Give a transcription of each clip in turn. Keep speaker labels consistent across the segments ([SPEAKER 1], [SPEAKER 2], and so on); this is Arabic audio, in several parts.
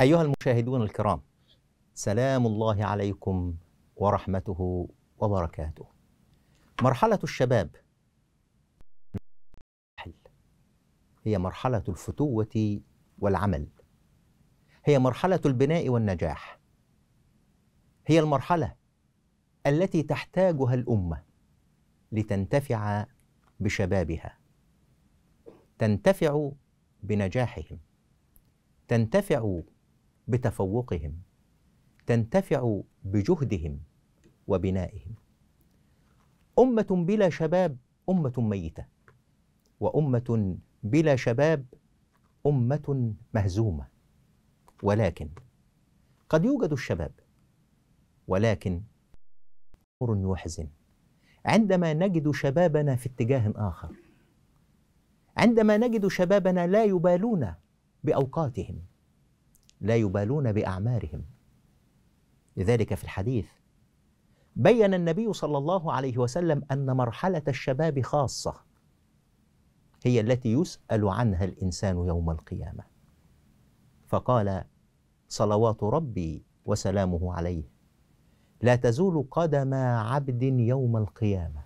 [SPEAKER 1] أيها المشاهدون الكرام سلام الله عليكم ورحمته وبركاته مرحلة الشباب هي مرحلة الفتوة والعمل هي مرحلة البناء والنجاح هي المرحلة التي تحتاجها الأمة لتنتفع بشبابها تنتفع بنجاحهم تنتفع بتفوقهم تنتفع بجهدهم وبنائهم امه بلا شباب امه ميته وامه بلا شباب امه مهزومه ولكن قد يوجد الشباب ولكن امر يحزن عندما نجد شبابنا في اتجاه اخر عندما نجد شبابنا لا يبالون باوقاتهم لا يبالون باعمارهم لذلك في الحديث بين النبي صلى الله عليه وسلم ان مرحله الشباب خاصه هي التي يسال عنها الانسان يوم القيامه فقال صلوات ربي وسلامه عليه لا تزول قدم عبد يوم القيامه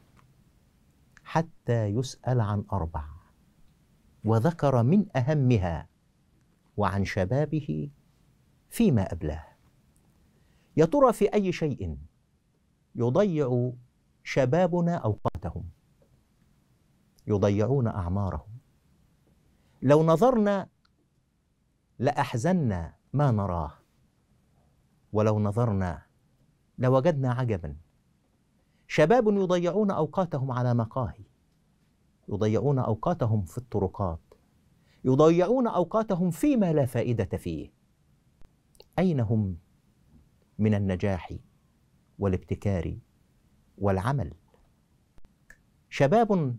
[SPEAKER 1] حتى يسال عن اربع وذكر من اهمها وعن شبابه فيما أبلاه يا ترى في أي شيء يضيع شبابنا أوقاتهم يضيعون أعمارهم لو نظرنا لأحزنا ما نراه ولو نظرنا لوجدنا عجبا شباب يضيعون أوقاتهم على مقاهي يضيعون أوقاتهم في الطرقات يضيعون أوقاتهم فيما لا فائدة فيه اين هم من النجاح والابتكار والعمل شباب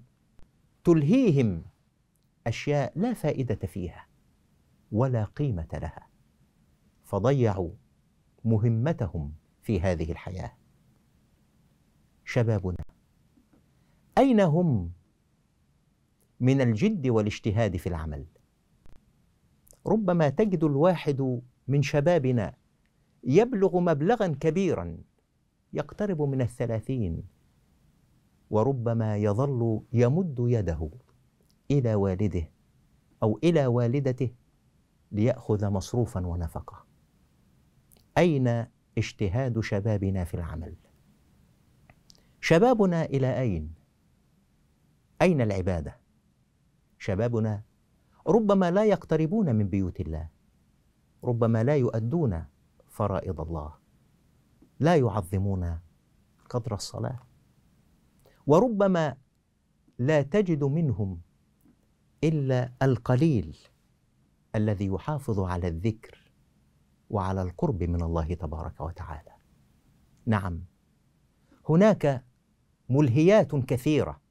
[SPEAKER 1] تلهيهم اشياء لا فائده فيها ولا قيمه لها فضيعوا مهمتهم في هذه الحياه شبابنا اين هم من الجد والاجتهاد في العمل ربما تجد الواحد من شبابنا يبلغ مبلغا كبيرا يقترب من الثلاثين وربما يظل يمد يده الى والده او الى والدته لياخذ مصروفا ونفقه اين اجتهاد شبابنا في العمل شبابنا الى اين اين العباده شبابنا ربما لا يقتربون من بيوت الله ربما لا يؤدون فرائض الله لا يعظمون قدر الصلاه وربما لا تجد منهم الا القليل الذي يحافظ على الذكر وعلى القرب من الله تبارك وتعالى نعم هناك ملهيات كثيره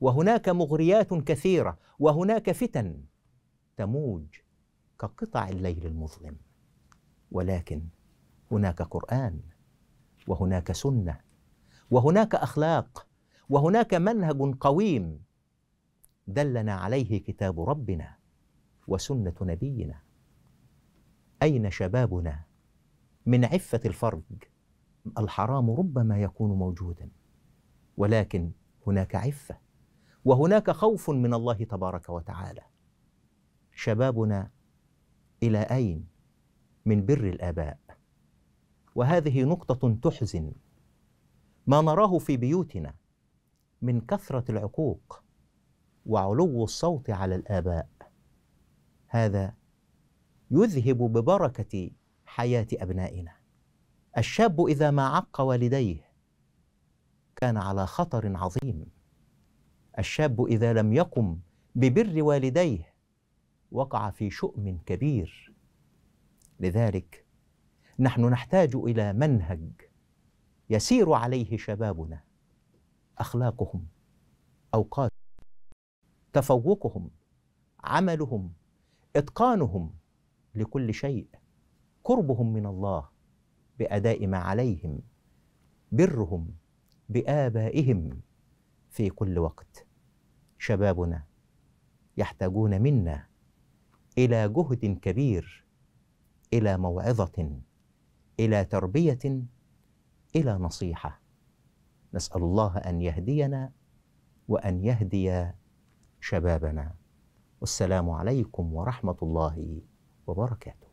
[SPEAKER 1] وهناك مغريات كثيره وهناك فتن تموج كقطع الليل المظلم ولكن هناك قران وهناك سنه وهناك اخلاق وهناك منهج قويم دلنا عليه كتاب ربنا وسنه نبينا اين شبابنا من عفه الفرج الحرام ربما يكون موجودا ولكن هناك عفه وهناك خوف من الله تبارك وتعالى شبابنا إلى أين من بر الآباء وهذه نقطة تحزن ما نراه في بيوتنا من كثرة العقوق وعلو الصوت على الآباء هذا يذهب ببركة حياة أبنائنا الشاب إذا ما عق والديه كان على خطر عظيم الشاب إذا لم يقم ببر والديه وقع في شؤم كبير لذلك نحن نحتاج الى منهج يسير عليه شبابنا اخلاقهم اوقاتهم تفوقهم عملهم اتقانهم لكل شيء قربهم من الله باداء ما عليهم برهم بابائهم في كل وقت شبابنا يحتاجون منا الى جهد كبير الى موعظه الى تربيه الى نصيحه نسال الله ان يهدينا وان يهدي شبابنا والسلام عليكم ورحمه الله وبركاته